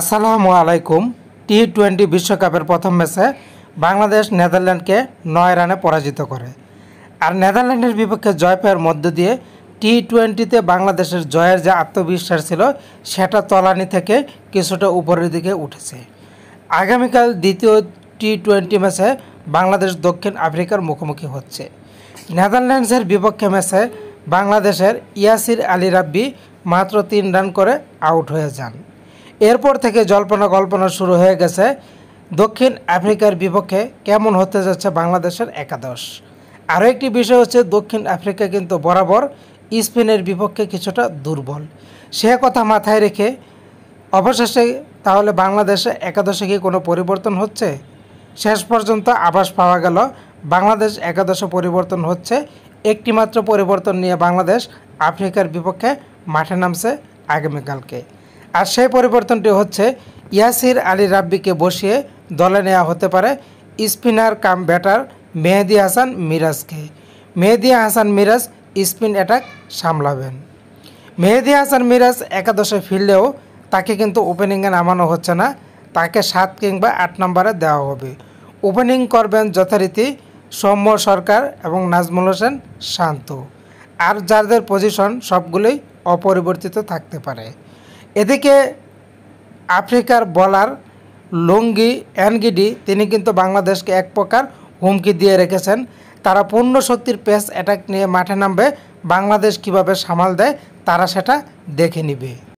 আসসালামু আলাইকুম T twenty বিশ্বকাপের প্রথম ম্যাচে বাংলাদেশ নেদারল্যান্ডকে নয় রানে পরাজিত করে আর নেদারল্যান্ডের বিপক্ষে জয় পাওয়ার মধ্য দিয়ে টি টোয়েন্টিতে বাংলাদেশের জয়ের যে আত্মবিশ্বাস ছিল সেটা তলানি থেকে কিছুটা উপরের দিকে উঠেছে আগামীকাল দ্বিতীয় টি টোয়েন্টি ম্যাচে বাংলাদেশ দক্ষিণ আফ্রিকার মুখোমুখি হচ্ছে নেদারল্যান্ডসের বিপক্ষে ম্যাচে বাংলাদেশের ইয়াসির আলী রাব্বি মাত্র তিন রান করে আউট হয়ে যান এরপর থেকে জল্পনা কল্পনা শুরু হয়ে গেছে দক্ষিণ আফ্রিকার বিপক্ষে কেমন হতে যাচ্ছে বাংলাদেশের একাদশ আরও একটি বিষয় হচ্ছে দক্ষিণ আফ্রিকা কিন্তু বরাবর স্পেনের বিপক্ষে কিছুটা দুর্বল সে কথা মাথায় রেখে অবশেষে তাহলে বাংলাদেশে একাদশে কি কোনো পরিবর্তন হচ্ছে শেষ পর্যন্ত আভাস পাওয়া গেল বাংলাদেশ একাদশে পরিবর্তন হচ্ছে একটিমাত্র পরিবর্তন নিয়ে বাংলাদেশ আফ্রিকার বিপক্ষে মাঠে নামছে আগামীকালকে আর সেই পরিবর্তনটি হচ্ছে ইয়াসির আলী রাব্বিকে বসিয়ে দলে নেওয়া হতে পারে spinner cum batter Mehedi Hasan মিরাজকে মেহেদি হাসান মিরাজ স্পিন অ্যাটাক সামলাবেন মেহেদি হাসান মিরাজ একাদশে ফিরলেও তাকে কিন্তু ওপেনিংয়ে নামানো হচ্ছে না তাকে সাত কিংবা আট নম্বরে দেওয়া হবে ওপেনিং করবেন যথারীতি সৌম্য সরকার এবং নাজমুল হোসেন শান্ত আর যাদের পজিশন সবগুলোই অপরিবর্তিত থাকতে পারে এদিকে আফ্রিকার বলার লুঙ্গি অ্যানগিডি তিনি কিন্তু বাংলাদেশকে এক প্রকার হুমকি দিয়ে রেখেছেন তারা পূর্ণ শক্তির পেস অ্যাটাক নিয়ে মাঠে নামবে বাংলাদেশ কিভাবে সামাল দেয় তারা সেটা দেখে নিবে